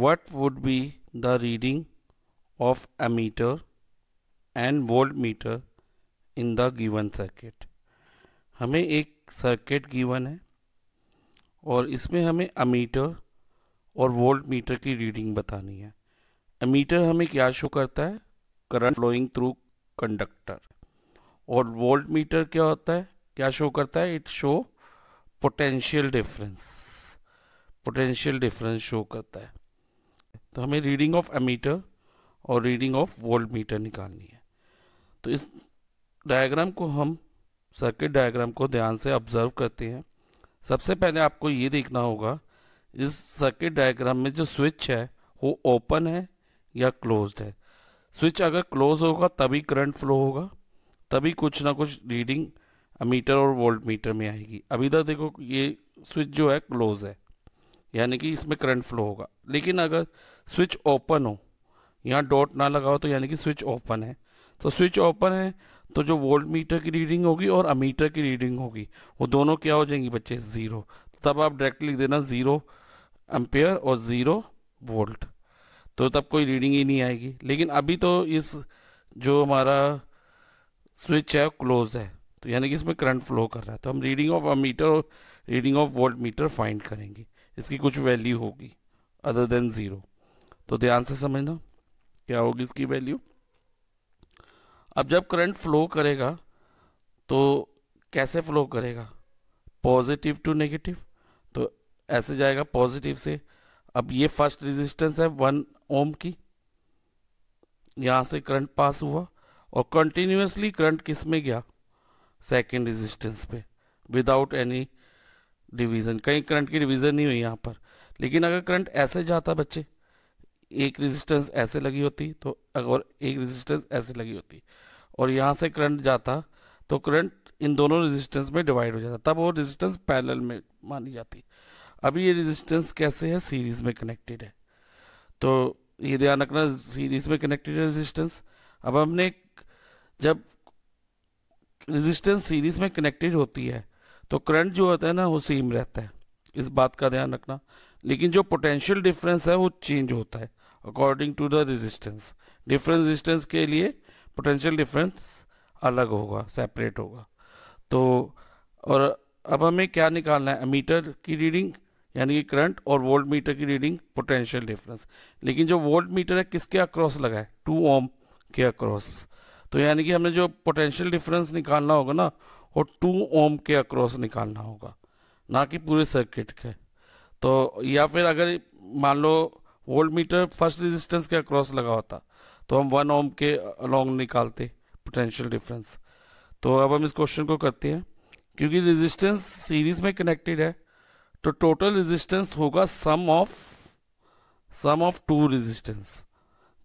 what would be the reading of ammeter and voltmeter in the given circuit हमें एक circuit given है और इसमें हमें अमीटर और वोल्ट मीटर की रीडिंग बतानी है अमीटर हमें क्या शो करता है करंट फ्लोइंग थ्रू कंडक्टर और वोल्ट मीटर क्या होता है क्या शो करता है it show potential difference potential difference show करता है तो हमें रीडिंग ऑफ एमीटर और रीडिंग ऑफ वोल्ट मीटर निकालनी है तो इस डायग्राम को हम सर्किट डायग्राम को ध्यान से ऑब्जर्व करते हैं सबसे पहले आपको ये देखना होगा इस सर्किट डायग्राम में जो स्विच है वो ओपन है या क्लोज है स्विच अगर क्लोज होगा तभी करंट फ्लो होगा तभी कुछ ना कुछ रीडिंग मीटर और वोल्ट मीटर में आएगी अभी तक देखो ये स्विच जो है क्लोज है यानी कि इसमें करंट फ्लो होगा लेकिन अगर स्विच ओपन हो यहाँ डॉट ना लगाओ तो यानी कि स्विच ओपन है तो स्विच ओपन है तो जो वोल्ट मीटर की रीडिंग होगी और अमीटर की रीडिंग होगी वो दोनों क्या हो जाएंगी बच्चे ज़ीरो तब आप डायरेक्ट लिख देना ज़ीरो एम्पेयर और ज़ीरो वोल्ट तो तब कोई रीडिंग ही नहीं आएगी लेकिन अभी तो इस जो हमारा स्विच है क्लोज है तो यानी कि इसमें करंट फ्लो कर रहा है तो हम रीडिंग ऑफ अमीटर और reading of voltmeter find करेंगे इसकी कुछ वैल्यू होगी अदर देन ज़ीरो तो ध्यान से समझना क्या होगी इसकी वैल्यू अब जब करंट फ्लो करेगा तो कैसे फ्लो करेगा पॉजिटिव टू नेगेटिव तो ऐसे जाएगा पॉजिटिव से अब ये फर्स्ट रेजिस्टेंस है वन ओम की यहाँ से करंट पास हुआ और कंटिन्यूसली करंट किस में गया सेकेंड रेजिस्टेंस पे विदाउट एनी डिवीज़न कहीं करंट की डिवीज़न नहीं हुई यहाँ पर लेकिन अगर करंट ऐसे जाता बच्चे एक रेजिस्टेंस ऐसे लगी होती तो अगर एक रेजिस्टेंस ऐसे लगी होती और यहाँ से करंट जाता तो करंट इन दोनों रेजिस्टेंस में डिवाइड हो जाता तब वो रेजिस्टेंस पैरेलल में मानी जाती अभी ये रेजिस्टेंस कैसे है सीरीज में कनेक्टेड है तो ये ध्यान रखना सीरीज में कनेक्टेड है रेजिस्टेंस अब हमने जब रेजिस्टेंस सीरीज में कनेक्टेड होती है तो करंट जो होता है ना वो सेम रहता है इस बात का ध्यान रखना लेकिन जो पोटेंशियल डिफरेंस है वो चेंज होता है according to the resistance difference resistance के लिए पोटेंशियल डिफरेंस अलग होगा सेपरेट होगा तो और अब हमें क्या निकालना है मीटर की रीडिंग यानी कि करंट और वोल्ट मीटर की रीडिंग पोटेंशियल डिफरेंस लेकिन जो वोल्ट मीटर है किसके अक्रॉस लगा है टू ओम के अक्रॉस तो यानी कि हमने जो पोटेंशियल डिफरेंस निकालना होगा ना वो टू ओम के अक्रॉस निकालना होगा ना कि पूरे सर्किट के तो या फिर अगर मान लो वोल्ट मीटर फर्स्ट रेजिस्टेंस के अक्रॉस लगा होता तो हम वन ओम के अलॉन्ग निकालते पोटेंशियल डिफरेंस तो अब हम इस क्वेश्चन को करते हैं क्योंकि रेजिस्टेंस सीरीज में कनेक्टेड है तो टोटल रेजिस्टेंस होगा sum of sum of two resistance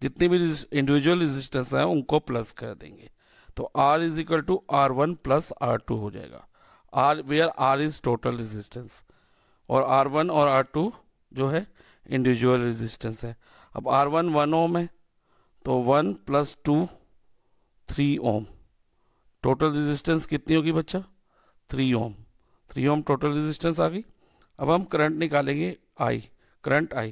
जितने भी इंडिविजुअल रेजिस्टेंस हैं उनको प्लस कर देंगे तो R is equal to R one plus R two हो जाएगा R where R is total resistance और आर वन और आर टू जो है इंडिविजुअल रेजिस्टेंस है अब आर वन वन ओम है तो one plus two three ohm total resistance कितनी होगी बच्चा three ohm three ohm total resistance आ गई अब हम करंट निकालेंगे I current I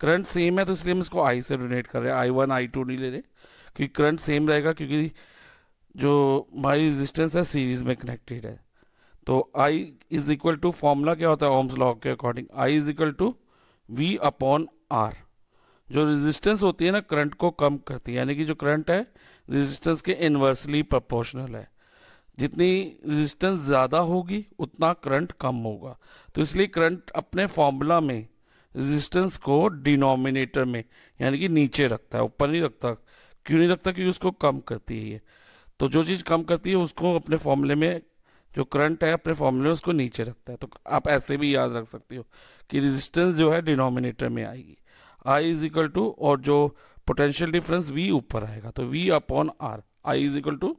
current same है तो इसलिए हम इसको आई से डोनेट कर रहे हैं आई वन आई टू नहीं ले रहे क्योंकि करंट सेम रहेगा क्योंकि जो हमारी रेजिस्टेंस है सीरीज में कनेक्टेड है तो I is equal to formula क्या होता है ओम्स लॉ के according I is equal to V upon R जो रेजिस्टेंस होती है ना करंट को कम करती है यानी कि जो करंट है रेजिस्टेंस के इन्वर्सली प्रोपोर्शनल है जितनी रेजिस्टेंस ज़्यादा होगी उतना करंट कम होगा तो इसलिए करंट अपने फॉर्मूला में रेजिस्टेंस को डिनोमिनेटर में यानी कि नीचे रखता है ऊपर नहीं रखता क्यों नहीं रखता क्योंकि उसको कम करती है ये तो जो चीज़ कम करती है उसको अपने फॉर्मूले में जो करंट है अपने फॉर्मूले उसको नीचे रखता है तो आप ऐसे भी याद रख सकते हो कि रेजिस्टेंस जो है डिनोमिनेटर में आएगी आई इज इक्वल टू और जो पोटेंशियल डिफरेंस वी ऊपर आएगा तो V upon R I is equal to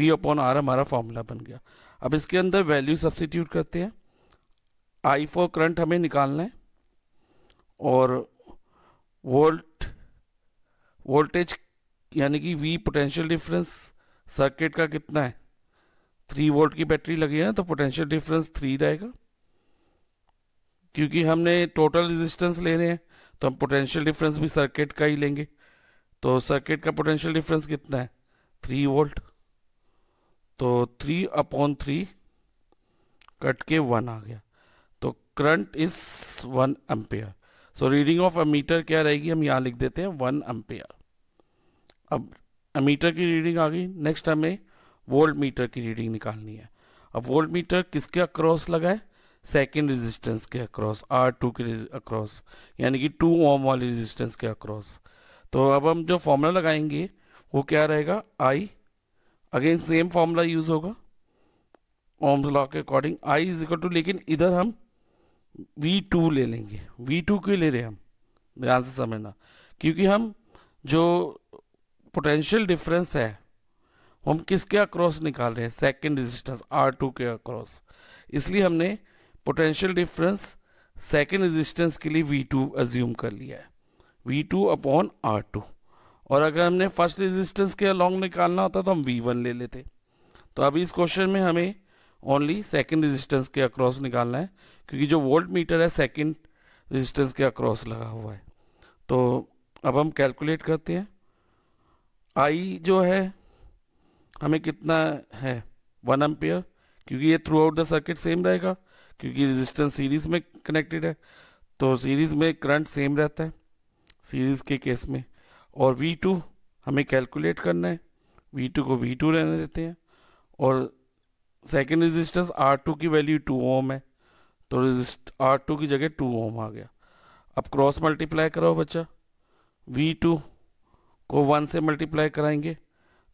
V upon R हमारा फॉर्मूला बन गया अब इसके अंदर वैल्यू सब्सिट्यूट करते हैं आई फॉर करंट हमें निकालना है और वोल्ट वोल्टेज यानी कि वी पोटेंशियल डिफरेंस सर्किट का कितना है थ्री वोल्ट की बैटरी लगी है ना तो पोटेंशियल डिफरेंस थ्री रहेगा क्योंकि हमने टोटल रेजिस्टेंस ले रहे हैं तो हम पोटेंशियल डिफरेंस भी सर्किट का ही लेंगे तो सर्किट का पोटेंशियल डिफरेंस कितना है थ्री वोल्ट तो थ्री अपॉन थ्री कट के वन आ गया तो current is one ampere so reading of ammeter क्या रहेगी हम यहाँ लिख देते हैं वन एम्पेयर अब अमीटर की रीडिंग आ गई नेक्स्ट हमें वोल्ट मीटर की रीडिंग निकालनी है अब वोल्ट मीटर किसके अक्रॉस लगा है सेकेंड रेजिस्टेंस के अक्रॉस आर टू के अक्रॉस यानी कि टू ओम वाले रेजिस्टेंस के अक्रॉस तो अब हम जो फॉर्मूला लगाएंगे वो क्या रहेगा I again same formula use होगा ओम्स लॉ के according I is equal to लेकिन इधर हम वी टू ले लेंगे वी टू क्यों ले रहे हम ध्यान से समझना क्योंकि हम जो पोटेंशियल डिफरेंस है हम किसके अक्रॉस निकाल रहे हैं सेकेंड रजिस्टेंस आर टू के अक्रॉस इसलिए हमने पोटेंशियल डिफरेंस सेकेंड रजिस्टेंस के लिए वी टू एज्यूम कर लिया है V two upon R two और अगर हमने फर्स्ट रजिस्टेंस के अलॉन्ग निकालना होता तो हम वी वन ले लेते तो अभी इस क्वेश्चन में हमें ओनली सेकेंड रजिस्टेंस के अक्रॉस निकालना है क्योंकि जो वोल्ट मीटर है सेकेंड रजिस्टेंस के अक्रॉस लगा हुआ है तो अब हम कैलकुलेट करते हैं आई जो है हमें कितना है वन एम्पियर क्योंकि ये throughout the circuit same रहेगा क्योंकि रेजिस्टेंस सीरीज में कनेक्टेड है तो सीरीज में करंट सेम रहता है सीरीज के केस में और V2 हमें कैलकुलेट करना है V2 को V2 रहने देते हैं और सेकेंड रेजिस्टेंस R2 की वैल्यू 2 ओम है तो रेजिस्ट R2 की जगह 2 ओम आ गया अब क्रॉस मल्टीप्लाई कराओ बच्चा V2 को 1 से मल्टीप्लाई कराएंगे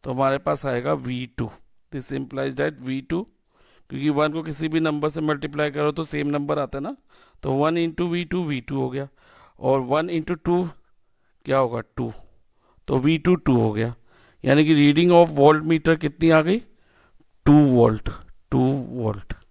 तो हमारे पास आएगा V two this implies that V two क्योंकि वन को किसी भी नंबर से मल्टीप्लाई करो तो सेम नंबर आता है ना तो one into V two V two हो गया और वन इंटू टू क्या होगा टू तो वी टू टू हो गया यानी कि रीडिंग ऑफ वोल्ट मीटर कितनी आ गई टू वोल्ट टू वोल्ट